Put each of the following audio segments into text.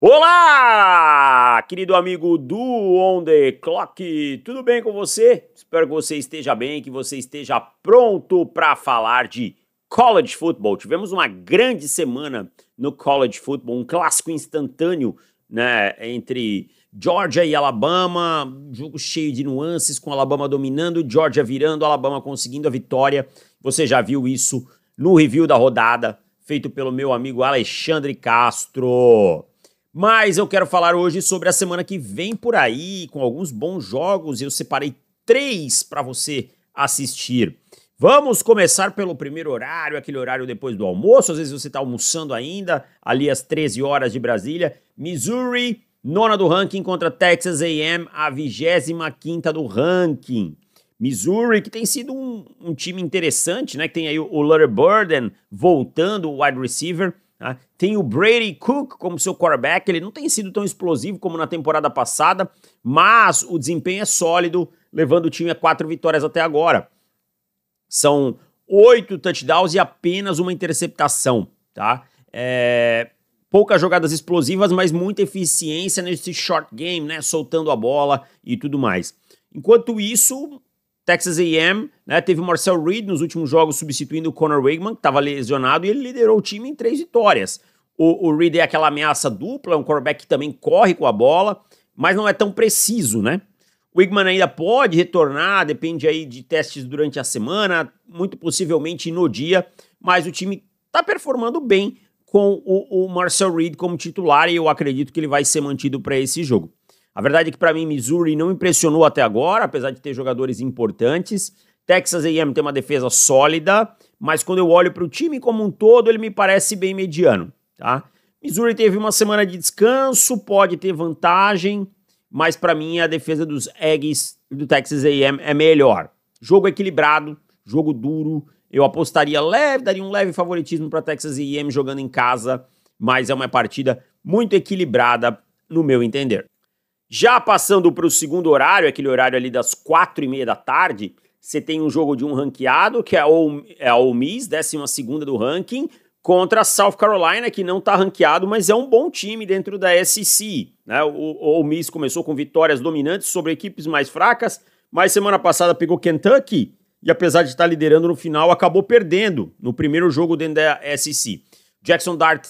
Olá, querido amigo do On The Clock, tudo bem com você? Espero que você esteja bem, que você esteja pronto para falar de college football. Tivemos uma grande semana no college football, um clássico instantâneo, né, entre Georgia e Alabama, jogo cheio de nuances, com Alabama dominando, Georgia virando, Alabama conseguindo a vitória. Você já viu isso no review da rodada, feito pelo meu amigo Alexandre Castro. Mas eu quero falar hoje sobre a semana que vem por aí, com alguns bons jogos. Eu separei três para você assistir. Vamos começar pelo primeiro horário, aquele horário depois do almoço. Às vezes você está almoçando ainda, ali às 13 horas de Brasília. Missouri, nona do ranking contra Texas AM, a 25 do ranking. Missouri, que tem sido um, um time interessante, né? Que tem aí o Lutter Burden voltando, o wide receiver Tá? Tem o Brady Cook como seu quarterback, ele não tem sido tão explosivo como na temporada passada, mas o desempenho é sólido, levando o time a quatro vitórias até agora. São oito touchdowns e apenas uma interceptação, tá? É, poucas jogadas explosivas, mas muita eficiência nesse short game, né? Soltando a bola e tudo mais. Enquanto isso, Texas A&M, né, teve o Marcel Reed nos últimos jogos substituindo o Conor Wigman, que estava lesionado, e ele liderou o time em três vitórias. O, o Reed é aquela ameaça dupla, um quarterback que também corre com a bola, mas não é tão preciso, né? O Wigman ainda pode retornar, depende aí de testes durante a semana, muito possivelmente no dia, mas o time está performando bem com o, o Marcel Reed como titular e eu acredito que ele vai ser mantido para esse jogo. A verdade é que para mim Missouri não impressionou até agora, apesar de ter jogadores importantes. Texas A&M tem uma defesa sólida, mas quando eu olho para o time como um todo, ele me parece bem mediano, tá? Missouri teve uma semana de descanso, pode ter vantagem, mas para mim a defesa dos Aggies do Texas A&M é melhor. Jogo equilibrado, jogo duro, eu apostaria leve, daria um leve favoritismo para Texas A&M jogando em casa, mas é uma partida muito equilibrada no meu entender. Já passando para o segundo horário, aquele horário ali das quatro e meia da tarde, você tem um jogo de um ranqueado, que é a Ole, é a Ole Miss, segunda do ranking, contra a South Carolina, que não está ranqueado, mas é um bom time dentro da SEC. Né? O, o Ole Miss começou com vitórias dominantes sobre equipes mais fracas, mas semana passada pegou Kentucky e, apesar de estar tá liderando no final, acabou perdendo no primeiro jogo dentro da SEC. Jackson Dart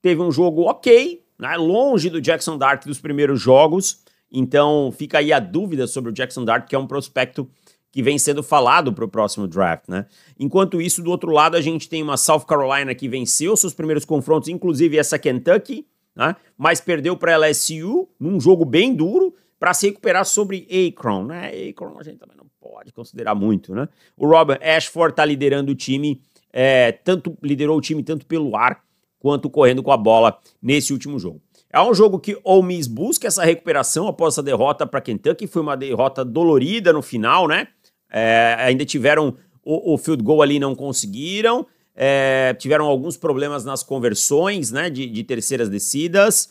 teve um jogo ok, né? longe do Jackson Dart dos primeiros jogos. Então fica aí a dúvida sobre o Jackson Dart, que é um prospecto que vem sendo falado para o próximo draft, né? Enquanto isso, do outro lado, a gente tem uma South Carolina que venceu seus primeiros confrontos, inclusive essa Kentucky, né? Mas perdeu para LSU num jogo bem duro para se recuperar sobre Akron, né? Akron a gente também não pode considerar muito, né? O Robert Ashford está liderando o time, é, tanto liderou o time tanto pelo ar quanto correndo com a bola nesse último jogo. É um jogo que Ole Miss busca essa recuperação após essa derrota para Kentucky, foi uma derrota dolorida no final, né? É, ainda tiveram o, o, field goal ali, não conseguiram, é, tiveram alguns problemas nas conversões, né, de, de terceiras descidas.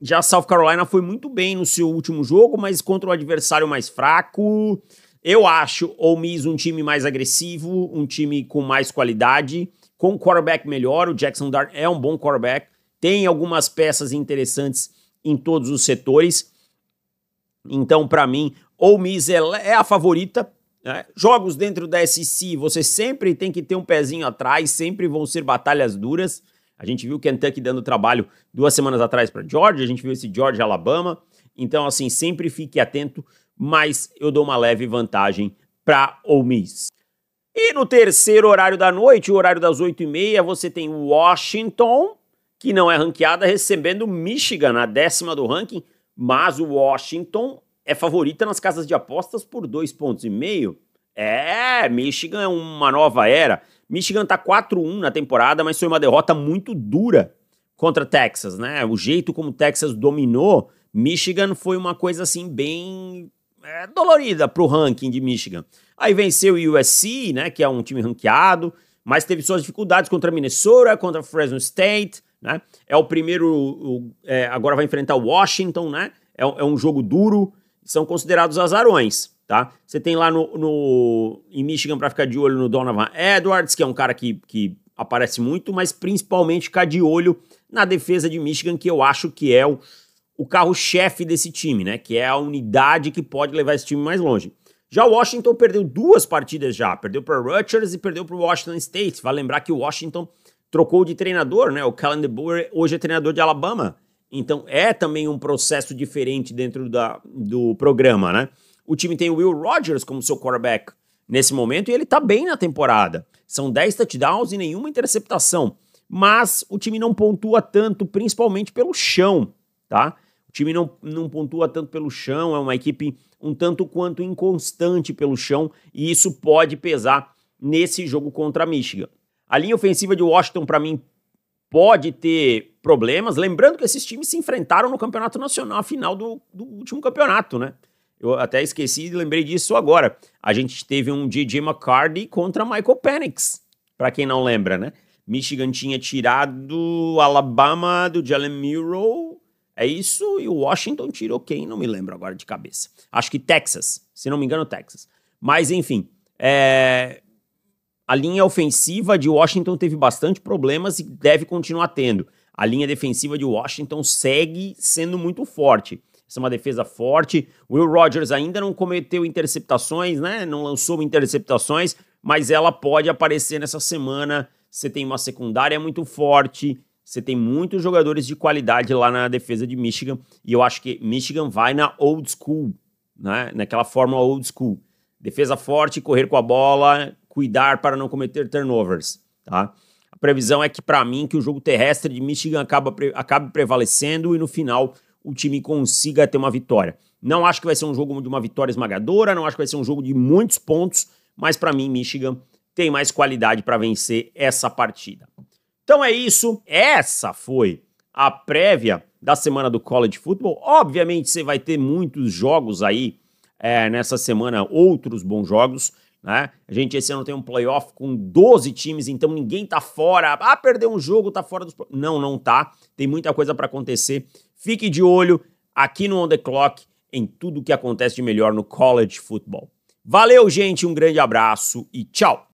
Já South Carolina foi muito bem no seu último jogo, mas contra um adversário mais fraco. Eu acho Ole Miss um time mais agressivo, um time com mais qualidade com um quarterback melhor. O Jackson Dart é um bom quarterback, tem algumas peças interessantes em todos os setores. Então, para mim, ou Miss é, é a favorita. Né? Jogos dentro da SC, você sempre tem que ter um pezinho atrás, sempre vão ser batalhas duras. A gente viu o Kentucky dando trabalho duas semanas atrás para George. a gente viu esse George Alabama. Então, assim, sempre fique atento, mas eu dou uma leve vantagem para Ole Miss. E no terceiro horário da noite, o horário das 8 e meia, você tem Washington, que não é ranqueada, recebendo Michigan, na décima do ranking, mas o Washington é favorita nas casas de apostas por dois pontos e meio. É, Michigan é uma nova era. Michigan tá 4-1 na temporada, mas foi uma derrota muito dura contra Texas, né? O jeito como Texas dominou Michigan foi uma coisa assim bem é, dolorida para o ranking de Michigan. Aí venceu o USC, né, que é um time ranqueado, mas teve suas dificuldades contra Minnesota, contra Fresno State, né? É o primeiro, o, é, agora vai enfrentar o Washington, né? É, é, um jogo duro, são considerados azarões, tá? Você tem lá no, no em Michigan para ficar de olho no Donovan Edwards, que é um cara que, que aparece muito, mas principalmente ficar de olho na defesa de Michigan, que eu acho que é o o carro-chefe desse time, né? Que é a unidade que pode levar esse time mais longe. Já o Washington perdeu duas partidas já, perdeu para Rutgers e perdeu para o Washington State. Vale lembrar que o Washington trocou de treinador, né? O Callan DeBoer hoje é treinador de Alabama. Então é também um processo diferente dentro da, do programa, né? O time tem o Will Rogers como seu quarterback nesse momento e ele tá bem na temporada. São 10 touchdowns e nenhuma interceptação. Mas o time não pontua tanto, principalmente pelo chão, tá? O time não, não pontua tanto pelo chão, é uma equipe um tanto quanto inconstante pelo chão e isso pode pesar nesse jogo contra a Michigan. A linha ofensiva de Washington, para mim, pode ter problemas. Lembrando que esses times se enfrentaram no Campeonato Nacional, a final do, do último campeonato, né? Eu até esqueci e lembrei disso agora. A gente teve um DJ McCarty contra Michael Penix, para quem não lembra, né? Michigan tinha tirado Alabama do Jalen Murrow é isso, e o Washington tirou quem? Não me lembro agora de cabeça. Acho que Texas, se não me engano, Texas. Mas, enfim, é... a linha ofensiva de Washington teve bastante problemas e deve continuar tendo. A linha defensiva de Washington segue sendo muito forte. Essa é uma defesa forte. Will Rogers ainda não cometeu interceptações, né? Não lançou interceptações, mas ela pode aparecer nessa semana. Você tem uma secundária muito forte você tem muitos jogadores de qualidade lá na defesa de Michigan. E eu acho que Michigan vai na old school, né? naquela fórmula old school. Defesa forte, correr com a bola, cuidar para não cometer turnovers. Tá? A previsão é que, para mim, que o jogo terrestre de Michigan acaba, acabe prevalecendo e no final o time consiga ter uma vitória. Não acho que vai ser um jogo de uma vitória esmagadora, não acho que vai ser um jogo de muitos pontos, mas para mim, Michigan tem mais qualidade para vencer essa partida. Então é isso. Essa foi a prévia da semana do College Football. Obviamente você vai ter muitos jogos aí é, nessa semana, outros bons jogos. Né? A gente esse ano tem um playoff com 12 times, então ninguém tá fora. Ah, perdeu um jogo, tá fora dos. Não, não tá. Tem muita coisa para acontecer. Fique de olho aqui no On The Clock em tudo que acontece de melhor no college football. Valeu, gente, um grande abraço e tchau!